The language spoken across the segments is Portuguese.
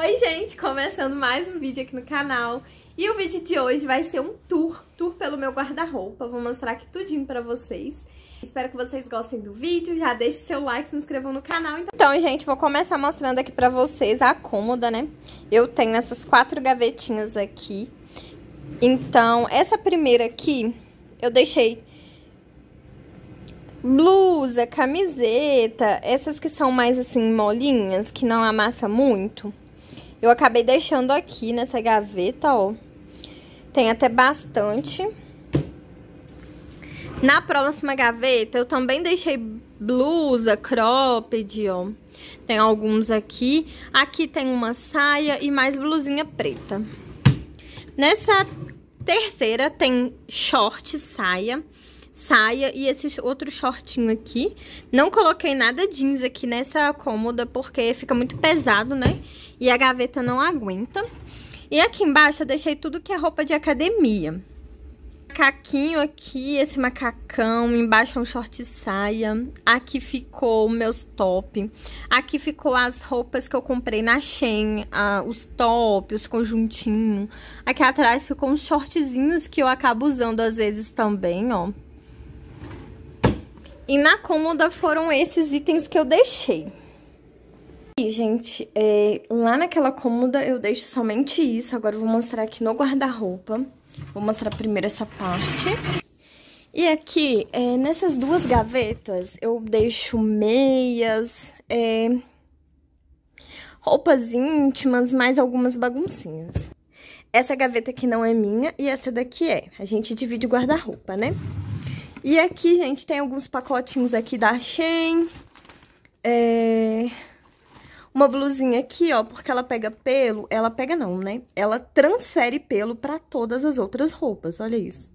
Oi, gente! Começando mais um vídeo aqui no canal. E o vídeo de hoje vai ser um tour, tour pelo meu guarda-roupa. Vou mostrar aqui tudinho pra vocês. Espero que vocês gostem do vídeo, já deixe seu like, se inscrevam no canal. Então... então, gente, vou começar mostrando aqui pra vocês a cômoda, né? Eu tenho essas quatro gavetinhas aqui. Então, essa primeira aqui, eu deixei blusa, camiseta, essas que são mais assim molinhas, que não amassa muito. Eu acabei deixando aqui nessa gaveta, ó. Tem até bastante. Na próxima gaveta, eu também deixei blusa, cropped, ó. Tem alguns aqui. Aqui tem uma saia e mais blusinha preta. Nessa terceira tem short, saia saia e esse outro shortinho aqui. Não coloquei nada jeans aqui nessa cômoda porque fica muito pesado, né? E a gaveta não aguenta. E aqui embaixo eu deixei tudo que é roupa de academia. Macaquinho aqui, esse macacão, embaixo é um short saia. Aqui ficou meus top. Aqui ficou as roupas que eu comprei na Shein, ah, os top, os conjuntinhos. Aqui atrás ficou uns shortzinhos que eu acabo usando às vezes também, ó. E na cômoda foram esses itens que eu deixei. E, gente, é, lá naquela cômoda eu deixo somente isso. Agora eu vou mostrar aqui no guarda-roupa. Vou mostrar primeiro essa parte. E aqui, é, nessas duas gavetas, eu deixo meias, é, roupas íntimas, mais algumas baguncinhas. Essa gaveta aqui não é minha e essa daqui é. A gente divide o guarda-roupa, né? E aqui, gente, tem alguns pacotinhos aqui da Shein. É... Uma blusinha aqui, ó, porque ela pega pelo. Ela pega não, né? Ela transfere pelo pra todas as outras roupas, olha isso.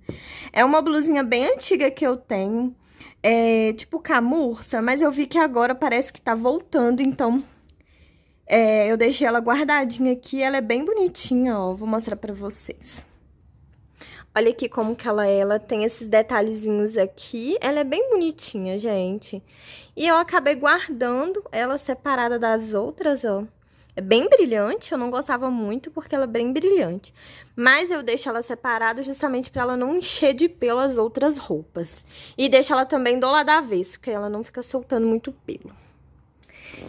É uma blusinha bem antiga que eu tenho. É tipo camurça, mas eu vi que agora parece que tá voltando, então... É, eu deixei ela guardadinha aqui, ela é bem bonitinha, ó, vou mostrar pra vocês. Olha aqui como que ela é. Ela tem esses detalhezinhos aqui. Ela é bem bonitinha, gente. E eu acabei guardando ela separada das outras, ó. É bem brilhante, eu não gostava muito porque ela é bem brilhante. Mas eu deixo ela separada justamente para ela não encher de pelo as outras roupas. E deixo ela também do lado avesso, porque ela não fica soltando muito pelo.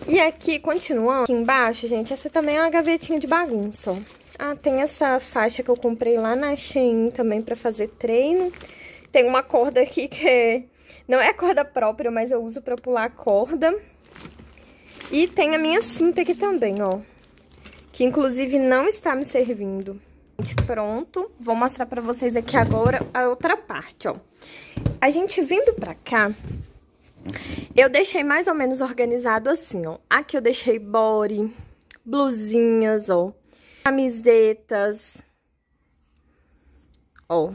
E aqui, continuando, aqui embaixo, gente, essa também é uma gavetinha de bagunça, ó. Ah, tem essa faixa que eu comprei lá na Shein também pra fazer treino. Tem uma corda aqui que é... Não é a corda própria, mas eu uso pra pular a corda. E tem a minha cinta aqui também, ó. Que inclusive não está me servindo. Gente, pronto. Vou mostrar pra vocês aqui agora a outra parte, ó. A gente vindo pra cá, eu deixei mais ou menos organizado assim, ó. Aqui eu deixei body, blusinhas, ó camisetas. Ó.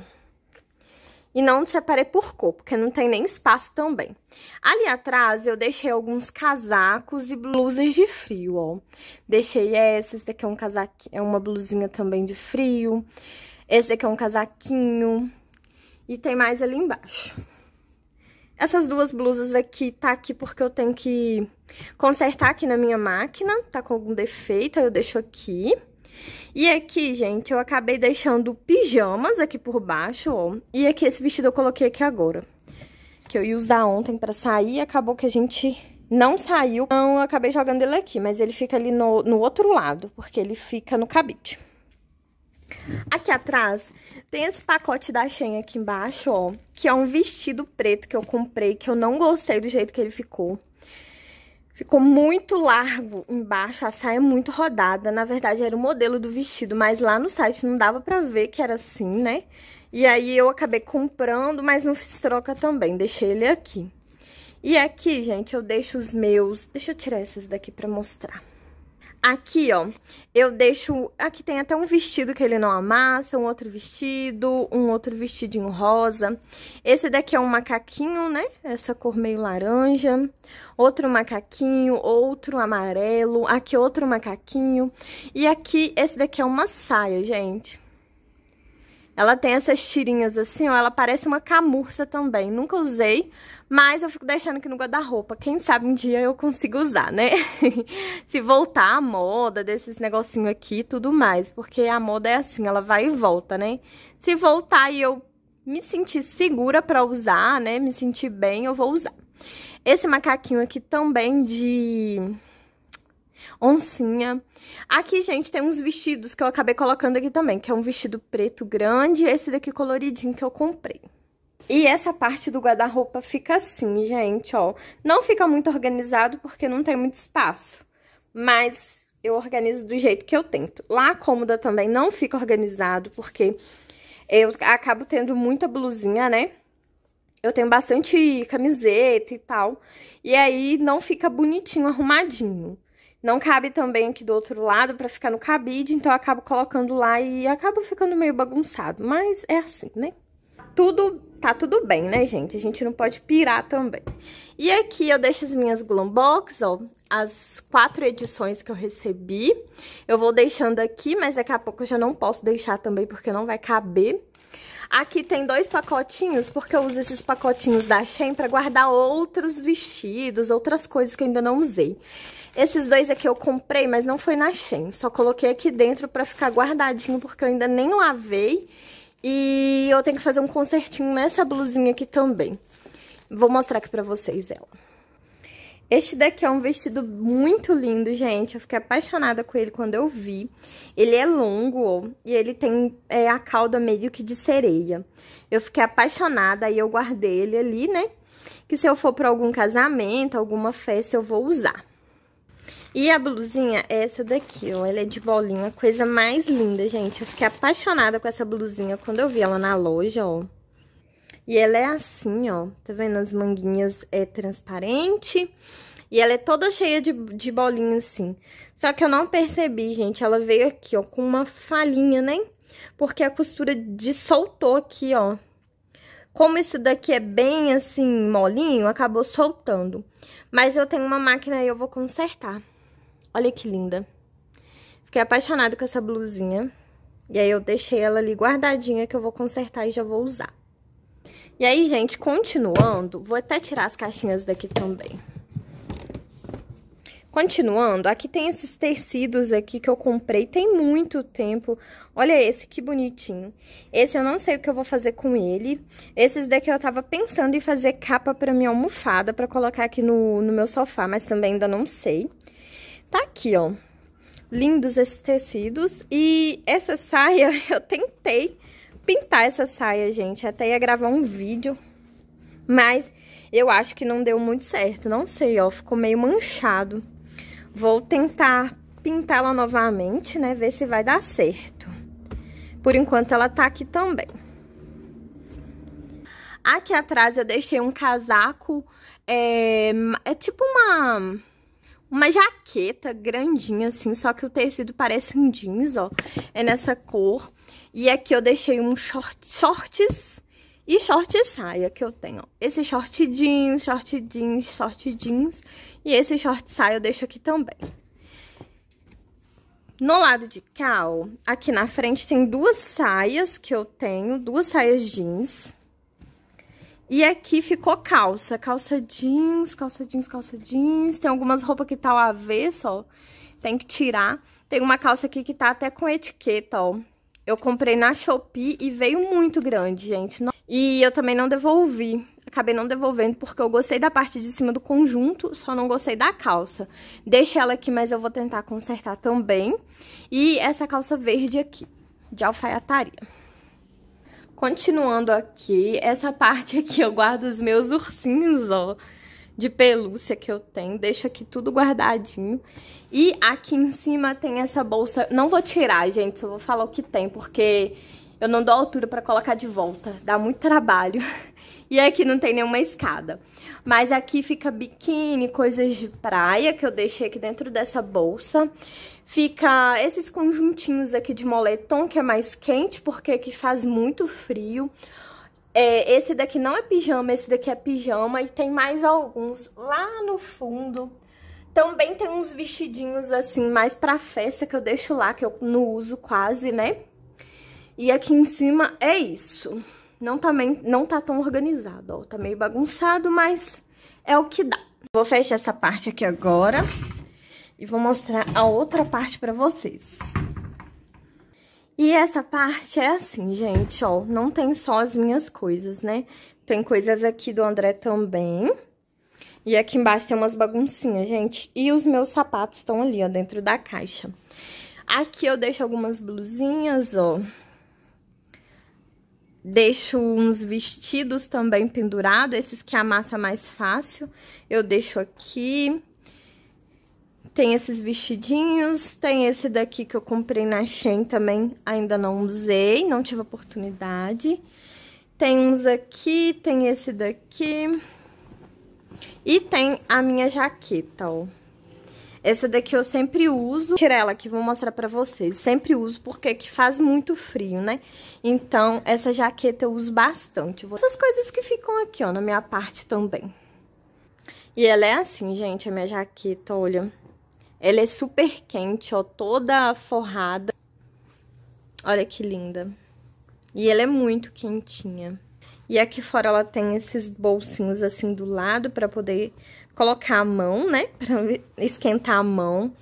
E não separei por cor, porque não tem nem espaço também. Ali atrás eu deixei alguns casacos e blusas de frio, ó. Deixei essa, esse daqui é um casaquinho, é uma blusinha também de frio. Esse daqui é um casaquinho. E tem mais ali embaixo. Essas duas blusas aqui tá aqui porque eu tenho que consertar aqui na minha máquina. Tá com algum defeito, aí eu deixo aqui. E aqui, gente, eu acabei deixando pijamas aqui por baixo, ó. E aqui esse vestido eu coloquei aqui agora. Que eu ia usar ontem pra sair acabou que a gente não saiu. Então, eu acabei jogando ele aqui, mas ele fica ali no, no outro lado, porque ele fica no cabide. Aqui atrás tem esse pacote da Shein aqui embaixo, ó, que é um vestido preto que eu comprei, que eu não gostei do jeito que ele ficou. Ficou muito largo embaixo, a saia muito rodada. Na verdade, era o modelo do vestido, mas lá no site não dava pra ver que era assim, né? E aí, eu acabei comprando, mas não fiz troca também, deixei ele aqui. E aqui, gente, eu deixo os meus... Deixa eu tirar essas daqui pra mostrar. Aqui, ó, eu deixo. Aqui tem até um vestido que ele não amassa, um outro vestido, um outro vestidinho rosa. Esse daqui é um macaquinho, né? Essa cor meio laranja. Outro macaquinho, outro amarelo. Aqui, outro macaquinho. E aqui, esse daqui é uma saia, gente. Ela tem essas tirinhas assim, ó, ela parece uma camurça também. Nunca usei, mas eu fico deixando aqui no guarda-roupa. Quem sabe um dia eu consigo usar, né? Se voltar a moda desses negocinho aqui e tudo mais, porque a moda é assim, ela vai e volta, né? Se voltar e eu me sentir segura para usar, né? Me sentir bem, eu vou usar. Esse macaquinho aqui também de oncinha. Aqui, gente, tem uns vestidos que eu acabei colocando aqui também, que é um vestido preto grande, esse daqui coloridinho que eu comprei. E essa parte do guarda-roupa fica assim, gente, ó. Não fica muito organizado porque não tem muito espaço, mas eu organizo do jeito que eu tento. Lá a cômoda também não fica organizado porque eu acabo tendo muita blusinha, né? eu tenho bastante camiseta e tal. E aí não fica bonitinho, arrumadinho não cabe também aqui do outro lado para ficar no cabide, então eu acabo colocando lá e acabo ficando meio bagunçado, mas é assim, né? Tudo tá tudo bem, né, gente? A gente não pode pirar também. E aqui eu deixo as minhas Glambox, ó, as quatro edições que eu recebi. Eu vou deixando aqui, mas daqui a pouco eu já não posso deixar também, porque não vai caber. Aqui tem dois pacotinhos, porque eu uso esses pacotinhos da Shein para guardar outros vestidos, outras coisas que eu ainda não usei. Esses dois aqui eu comprei, mas não foi na Shein. Só coloquei aqui dentro pra ficar guardadinho, porque eu ainda nem lavei. E eu tenho que fazer um consertinho nessa blusinha aqui também. Vou mostrar aqui pra vocês ela. Este daqui é um vestido muito lindo, gente. Eu fiquei apaixonada com ele quando eu vi. Ele é longo e ele tem é, a cauda meio que de sereia. Eu fiquei apaixonada e eu guardei ele ali, né? Que se eu for pra algum casamento, alguma festa, eu vou usar. E a blusinha é essa daqui, ó. Ela é de bolinha, coisa mais linda, gente. Eu fiquei apaixonada com essa blusinha quando eu vi ela na loja, ó. E ela é assim, ó. Tá vendo? As manguinhas é transparente. E ela é toda cheia de, de bolinha, assim. Só que eu não percebi, gente. Ela veio aqui, ó, com uma falhinha, né? Porque a costura de aqui, ó. Como isso daqui é bem assim, molinho, acabou soltando. Mas eu tenho uma máquina e eu vou consertar. Olha que linda. Fiquei apaixonada com essa blusinha. E aí eu deixei ela ali guardadinha que eu vou consertar e já vou usar. E aí, gente, continuando, vou até tirar as caixinhas daqui também. Continuando, aqui tem esses tecidos aqui que eu comprei tem muito tempo. Olha esse, que bonitinho. Esse eu não sei o que eu vou fazer com ele. Esses daqui eu tava pensando em fazer capa pra minha almofada, pra colocar aqui no, no meu sofá, mas também ainda não sei. Tá aqui, ó. Lindos esses tecidos. E essa saia, eu tentei pintar essa saia, gente. Até ia gravar um vídeo, mas... Eu acho que não deu muito certo, não sei, ó, ficou meio manchado. Vou tentar pintá-la novamente, né? Ver se vai dar certo. Por enquanto ela tá aqui também. Aqui atrás eu deixei um casaco, é, é tipo uma uma jaqueta grandinha assim, só que o tecido parece um jeans, ó. É nessa cor. E aqui eu deixei um short, shorts e short e saia que eu tenho. Esse short jeans, short jeans, short jeans. E esse short saia eu deixo aqui também. No lado de cá, ó, aqui na frente tem duas saias que eu tenho, duas saias jeans. E aqui ficou calça, calça jeans, calça jeans, calça jeans. Tem algumas roupas que tá ao avesso, ó, tem que tirar. Tem uma calça aqui que tá até com etiqueta, ó. Eu comprei na Shopee e veio muito grande, gente. Não... E eu também não devolvi. Acabei não devolvendo porque eu gostei da parte de cima do conjunto, só não gostei da calça. Deixei ela aqui, mas eu vou tentar consertar também. E essa calça verde aqui, de alfaiataria. Continuando aqui, essa parte aqui eu guardo os meus ursinhos, ó, de pelúcia que eu tenho. Deixo aqui tudo guardadinho. E aqui em cima tem essa bolsa. Não vou tirar, gente, só vou falar o que tem, porque eu não dou altura para colocar de volta, dá muito trabalho. E aqui não tem nenhuma escada. Mas aqui fica biquíni, coisas de praia que eu deixei aqui dentro dessa bolsa. Fica esses conjuntinhos aqui de moletom, que é mais quente, porque aqui faz muito frio. É, esse daqui não é pijama, esse daqui é pijama. E tem mais alguns lá no fundo. Também tem uns vestidinhos assim, mais pra festa, que eu deixo lá, que eu não uso quase, né? E aqui em cima é isso. Não tá, não tá tão organizado, ó. Tá meio bagunçado, mas é o que dá. Vou fechar essa parte aqui agora e vou mostrar a outra parte pra vocês. E essa parte é assim, gente, ó. Não tem só as minhas coisas, né? Tem coisas aqui do André também. E aqui embaixo tem umas baguncinhas, gente. E os meus sapatos estão ali, ó, dentro da caixa. Aqui eu deixo algumas blusinhas, ó. Deixo uns vestidos também pendurados esses que amassa mais fácil, eu deixo aqui. Tem esses vestidinhos, tem esse daqui que eu comprei na Shein também, ainda não usei, não tive oportunidade. Tem uns aqui, tem esse daqui. E tem a minha jaqueta, ó. Essa daqui eu sempre uso. Tirei ela aqui, vou mostrar pra vocês. Sempre uso porque que faz muito frio, né? Então, essa jaqueta eu uso bastante. Essas coisas que ficam aqui, ó, na minha parte também. E ela é assim, gente, a minha jaqueta, olha. Ela é super quente, ó, toda forrada. Olha que linda. E ela é muito quentinha. E aqui fora ela tem esses bolsinhos assim do lado para poder colocar a mão, né? Pra esquentar a mão.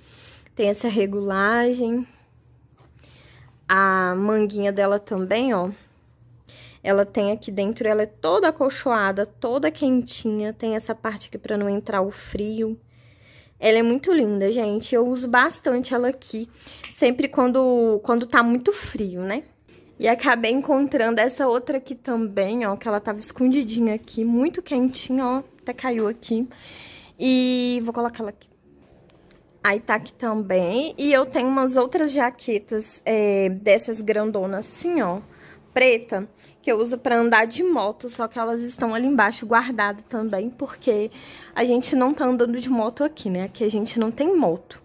Tem essa regulagem. A manguinha dela também, ó. Ela tem aqui dentro, ela é toda acolchoada, toda quentinha. Tem essa parte aqui pra não entrar o frio. Ela é muito linda, gente. Eu uso bastante ela aqui. Sempre quando, quando tá muito frio, né? E acabei encontrando essa outra aqui também, ó, que ela tava escondidinha aqui, muito quentinha, ó, até caiu aqui. E vou colocar ela aqui. Aí tá aqui também. E eu tenho umas outras jaquetas é, dessas grandonas assim, ó, preta, que eu uso pra andar de moto, só que elas estão ali embaixo guardadas também, porque a gente não tá andando de moto aqui, né? Aqui a gente não tem moto.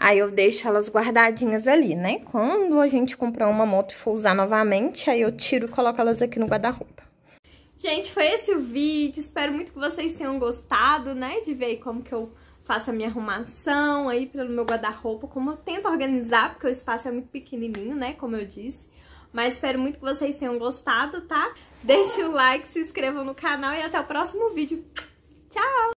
Aí eu deixo elas guardadinhas ali, né? Quando a gente comprar uma moto e for usar novamente, aí eu tiro e coloco elas aqui no guarda-roupa. Gente, foi esse o vídeo. Espero muito que vocês tenham gostado, né? De ver como que eu faço a minha arrumação aí pelo meu guarda-roupa, como eu tento organizar, porque o espaço é muito pequenininho, né? Como eu disse. Mas espero muito que vocês tenham gostado, tá? Deixe o like, se inscrevam no canal e até o próximo vídeo. Tchau!